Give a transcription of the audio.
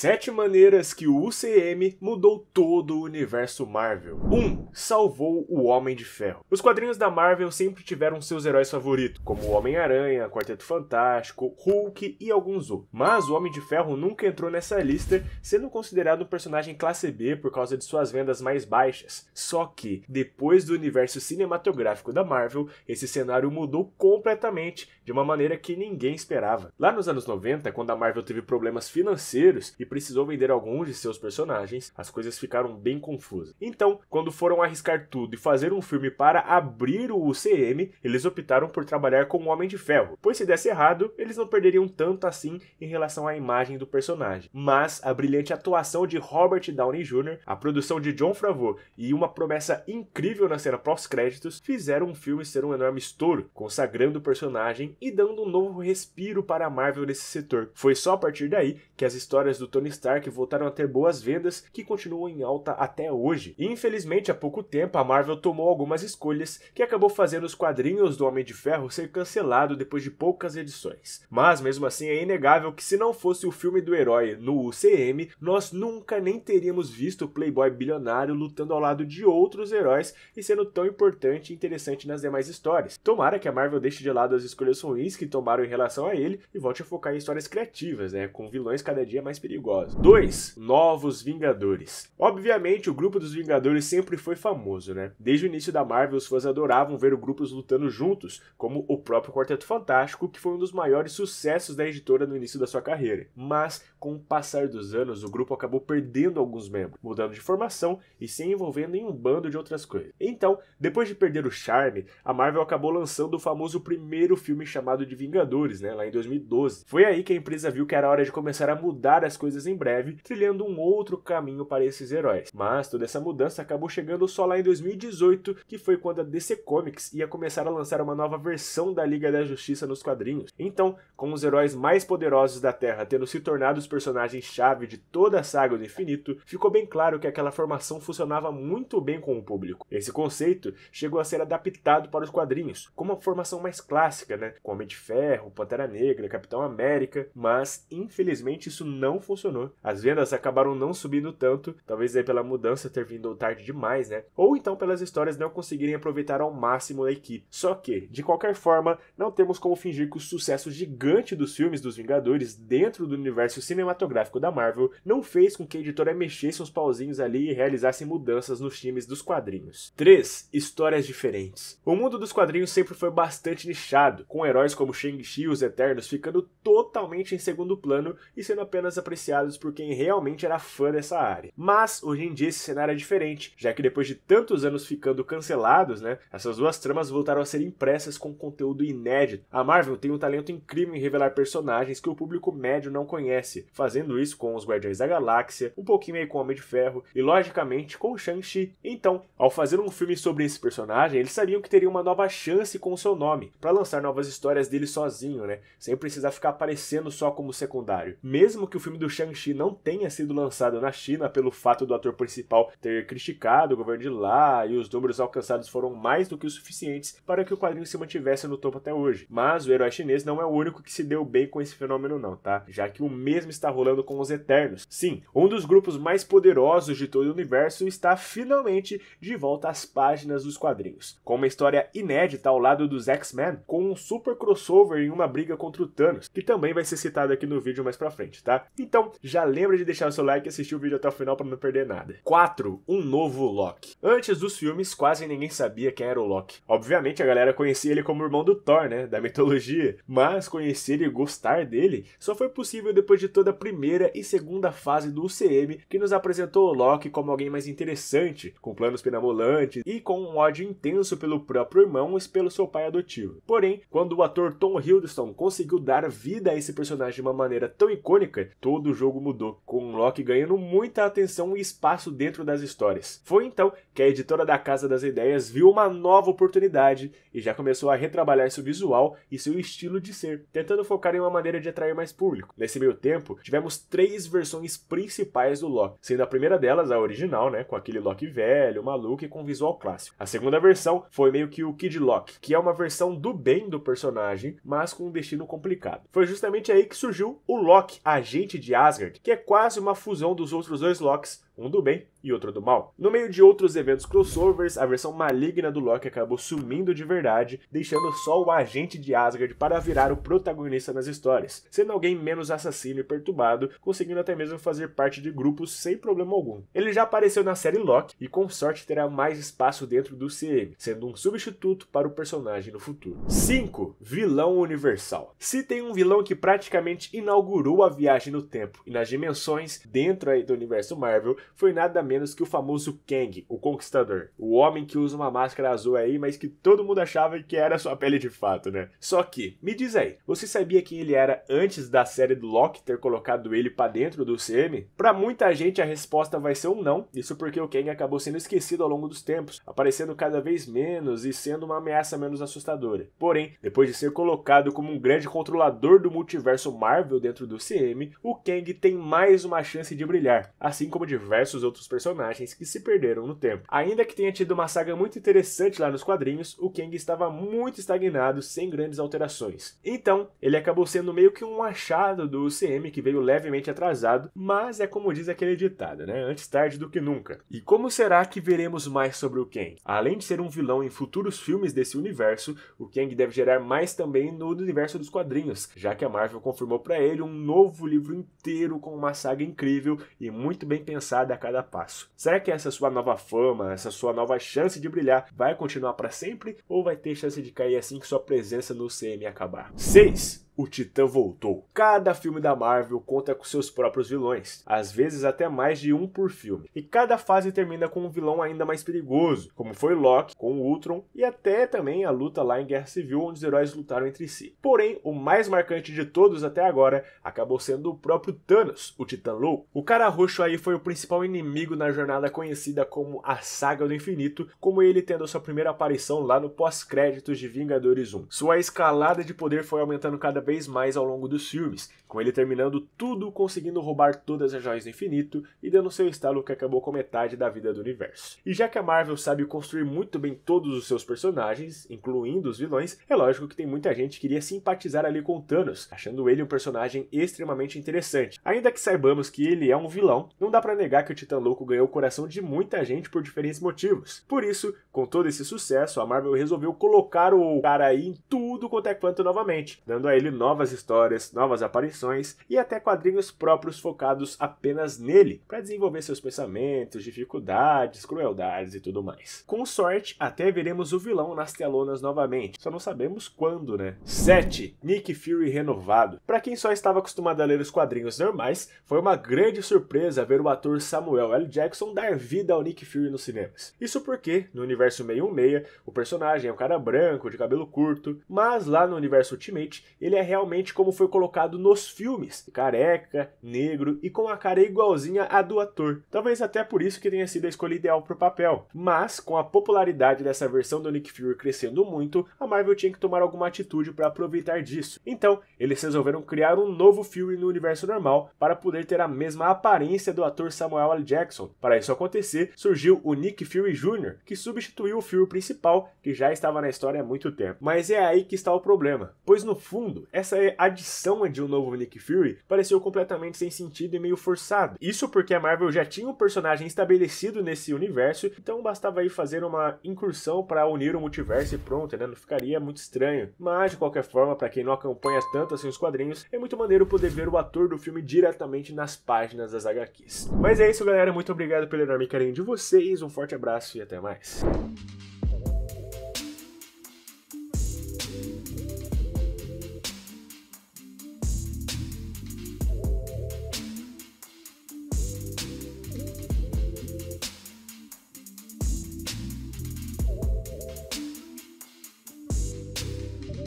Sete maneiras que o UCM mudou todo o universo Marvel. 1. Um, salvou o Homem de Ferro. Os quadrinhos da Marvel sempre tiveram seus heróis favoritos, como o Homem-Aranha, Quarteto Fantástico, Hulk e alguns outros. Mas o Homem de Ferro nunca entrou nessa lista, sendo considerado um personagem classe B por causa de suas vendas mais baixas. Só que, depois do universo cinematográfico da Marvel, esse cenário mudou completamente, de uma maneira que ninguém esperava. Lá nos anos 90, quando a Marvel teve problemas financeiros e precisou vender alguns de seus personagens, as coisas ficaram bem confusas. Então, quando foram arriscar tudo e fazer um filme para abrir o UCM, eles optaram por trabalhar com o Homem de Ferro, pois se desse errado, eles não perderiam tanto assim em relação à imagem do personagem. Mas a brilhante atuação de Robert Downey Jr., a produção de John Favreau e uma promessa incrível na cena pós-créditos fizeram o filme ser um enorme estouro, consagrando o personagem e dando um novo respiro para a Marvel nesse setor. Foi só a partir daí que as histórias do Tony Stark voltaram a ter boas vendas que continuam em alta até hoje. E, infelizmente, há pouco tempo a Marvel tomou algumas escolhas que acabou fazendo os quadrinhos do Homem de Ferro ser cancelado depois de poucas edições. Mas mesmo assim é inegável que se não fosse o filme do herói no UCM, nós nunca nem teríamos visto o Playboy bilionário lutando ao lado de outros heróis e sendo tão importante e interessante nas demais histórias. Tomara que a Marvel deixe de lado as escolhas ruins que tomaram em relação a ele e volte a focar em histórias criativas, né, com vilões cada dia mais perigosos perigosa. 2. Novos Vingadores. Obviamente, o grupo dos Vingadores sempre foi famoso, né? Desde o início da Marvel, os fãs adoravam ver os grupos lutando juntos, como o próprio Quarteto Fantástico, que foi um dos maiores sucessos da editora no início da sua carreira. Mas, com o passar dos anos, o grupo acabou perdendo alguns membros, mudando de formação e se envolvendo em um bando de outras coisas. Então, depois de perder o charme, a Marvel acabou lançando o famoso primeiro filme chamado de Vingadores, né, lá em 2012. Foi aí que a empresa viu que era hora de começar a mudar as coisas deuses em breve, trilhando um outro caminho para esses heróis. Mas toda essa mudança acabou chegando só lá em 2018, que foi quando a DC Comics ia começar a lançar uma nova versão da Liga da Justiça nos quadrinhos. Então, com os heróis mais poderosos da Terra tendo se tornado os personagens-chave de toda a saga do infinito, ficou bem claro que aquela formação funcionava muito bem com o público. Esse conceito chegou a ser adaptado para os quadrinhos, como uma formação mais clássica, né? Com Homem de Ferro, Pantera Negra, Capitão América, mas infelizmente isso não funcionou funcionou. As vendas acabaram não subindo tanto, talvez aí pela mudança ter vindo tarde demais, né? Ou então pelas histórias não conseguirem aproveitar ao máximo a equipe. Só que, de qualquer forma, não temos como fingir que o sucesso gigante dos filmes dos Vingadores dentro do universo cinematográfico da Marvel não fez com que a editora mexesse uns pauzinhos ali e realizasse mudanças nos times dos quadrinhos. 3. Histórias diferentes. O mundo dos quadrinhos sempre foi bastante nichado, com heróis como Shang-Chi e os Eternos ficando totalmente em segundo plano e sendo apenas apreciados influenciados por quem realmente era fã dessa área. Mas hoje em dia esse cenário é diferente, já que depois de tantos anos ficando cancelados, né, essas duas tramas voltaram a ser impressas com conteúdo inédito. A Marvel tem um talento incrível em revelar personagens que o público médio não conhece, fazendo isso com os Guardiões da Galáxia, um pouquinho aí com o Homem de Ferro e logicamente com o Shang-Chi. Então, ao fazer um filme sobre esse personagem, eles sabiam que teria uma nova chance com o seu nome, para lançar novas histórias dele sozinho, né, sem precisar ficar aparecendo só como secundário. Mesmo que o filme do Shang-Chi não tenha sido lançado na China pelo fato do ator principal ter criticado o governo de lá e os números alcançados foram mais do que o suficientes para que o quadrinho se mantivesse no topo até hoje. Mas o herói chinês não é o único que se deu bem com esse fenômeno não, tá? Já que o mesmo está rolando com os Eternos. Sim, um dos grupos mais poderosos de todo o universo está finalmente de volta às páginas dos quadrinhos, com uma história inédita ao lado dos X-Men, com um super crossover em uma briga contra o Thanos, que também vai ser citado aqui no vídeo mais pra frente, tá? Então, já lembra de deixar o seu like e assistir o vídeo até o final para não perder nada. 4. Um novo Loki. Antes dos filmes, quase ninguém sabia quem era o Loki. Obviamente a galera conhecia ele como o irmão do Thor, né, da mitologia, mas conhecer e gostar dele só foi possível depois de toda a primeira e segunda fase do UCM, que nos apresentou o Loki como alguém mais interessante, com planos penamolantes e com um ódio intenso pelo próprio irmão e pelo seu pai adotivo. Porém, quando o ator Tom Hiddleston conseguiu dar vida a esse personagem de uma maneira tão icônica, todo o jogo mudou, com Locke ganhando muita atenção e espaço dentro das histórias. Foi então que a editora da Casa das Ideias viu uma nova oportunidade e já começou a retrabalhar seu visual e seu estilo de ser, tentando focar em uma maneira de atrair mais público. Nesse meio tempo, tivemos três versões principais do Locke, sendo a primeira delas a original, né, com aquele Locke velho, maluco e com visual clássico. A segunda versão foi meio que o Kid Locke, que é uma versão do bem do personagem, mas com um destino complicado. Foi justamente aí que surgiu o Locke, agente de Asa Asgard, que é quase uma fusão dos outros dois Locks, um do bem e outro do mal. No meio de outros eventos crossovers, a versão maligna do Loki acabou sumindo de verdade, deixando só o agente de Asgard para virar o protagonista nas histórias, sendo alguém menos assassino e perturbado, conseguindo até mesmo fazer parte de grupos sem problema algum. Ele já apareceu na série Loki e com sorte terá mais espaço dentro do CM, sendo um substituto para o personagem no futuro. 5. Vilão Universal. Se tem um vilão que praticamente inaugurou a viagem no tempo e nas dimensões dentro aí do universo Marvel, foi nada menos que o famoso Kang, o Conquistador. O homem que usa uma máscara azul aí, mas que todo mundo achava que era sua pele de fato, né? Só que, me diz aí, você sabia quem ele era antes da série do Loki ter colocado ele para dentro do CM? Para muita gente a resposta vai ser um não, isso porque o Kang acabou sendo esquecido ao longo dos tempos, aparecendo cada vez menos e sendo uma ameaça menos assustadora. Porém, depois de ser colocado como um grande controlador do multiverso Marvel dentro do CM, o Kang tem mais uma chance de brilhar, assim como de diversos outros personagens que se perderam no tempo. Ainda que tenha tido uma saga muito interessante lá nos quadrinhos, o Kang estava muito estagnado, sem grandes alterações. Então, ele acabou sendo meio que um achado do UCM que veio levemente atrasado, mas é como diz aquele ditado, né? Antes tarde do que nunca. E como será que veremos mais sobre o Kang? Além de ser um vilão em futuros filmes desse universo, o Kang deve gerar mais também no universo dos quadrinhos, já que a Marvel confirmou para ele um novo livro inteiro com uma saga incrível e muito bem pensada a cada passo. Será que essa sua nova fama, essa sua nova chance de brilhar vai continuar para sempre ou vai ter chance de cair assim que sua presença no CM acabar? 6 o Titã voltou. Cada filme da Marvel conta com seus próprios vilões, às vezes até mais de um por filme, e cada fase termina com um vilão ainda mais perigoso, como foi Loki com o Ultron e até também a luta lá em Guerra Civil onde os heróis lutaram entre si. Porém, o mais marcante de todos até agora acabou sendo o próprio Thanos, o Titã Louco. O cara roxo aí foi o principal inimigo na jornada conhecida como a Saga do Infinito, como ele tendo sua primeira aparição lá no pós-créditos de Vingadores 1. Sua escalada de poder foi aumentando cada vez vez mais ao longo dos filmes, com ele terminando tudo conseguindo roubar todas as joias do infinito e dando seu estalo que acabou com metade da vida do universo. E já que a Marvel sabe construir muito bem todos os seus personagens, incluindo os vilões, é lógico que tem muita gente que iria simpatizar ali com Thanos, achando ele um personagem extremamente interessante. Ainda que saibamos que ele é um vilão, não dá para negar que o Titã Louco ganhou o coração de muita gente por diferentes motivos. Por isso, com todo esse sucesso, a Marvel resolveu colocar o cara aí em tudo quanto é quanto novamente, dando a ele novas histórias, novas aparições e até quadrinhos próprios focados apenas nele, para desenvolver seus pensamentos, dificuldades, crueldades e tudo mais. Com sorte, até veremos o vilão nas telonas novamente, só não sabemos quando, né? 7. Nick Fury renovado. Para quem só estava acostumado a ler os quadrinhos normais, foi uma grande surpresa ver o ator Samuel L. Jackson dar vida ao Nick Fury nos cinemas. Isso porque, no universo 616, o personagem é um cara branco, de cabelo curto, mas lá no universo Ultimate, ele é é realmente como foi colocado nos filmes, careca, negro e com a cara igualzinha à do ator. Talvez até por isso que tenha sido a escolha ideal para o papel. Mas com a popularidade dessa versão do Nick Fury crescendo muito, a Marvel tinha que tomar alguma atitude para aproveitar disso. Então, eles resolveram criar um novo Fury no universo normal para poder ter a mesma aparência do ator Samuel L. Jackson. Para isso acontecer, surgiu o Nick Fury Jr., que substituiu o Fury principal, que já estava na história há muito tempo. Mas é aí que está o problema, pois no fundo, essa adição de um novo Nick Fury pareceu completamente sem sentido e meio forçado. Isso porque a Marvel já tinha um personagem estabelecido nesse universo, então bastava aí fazer uma incursão para unir o multiverso e pronto, né? Não ficaria muito estranho. Mas, de qualquer forma, para quem não acompanha tanto assim os quadrinhos, é muito maneiro poder ver o ator do filme diretamente nas páginas das HQs. Mas é isso, galera. Muito obrigado pelo enorme carinho de vocês, um forte abraço e até mais.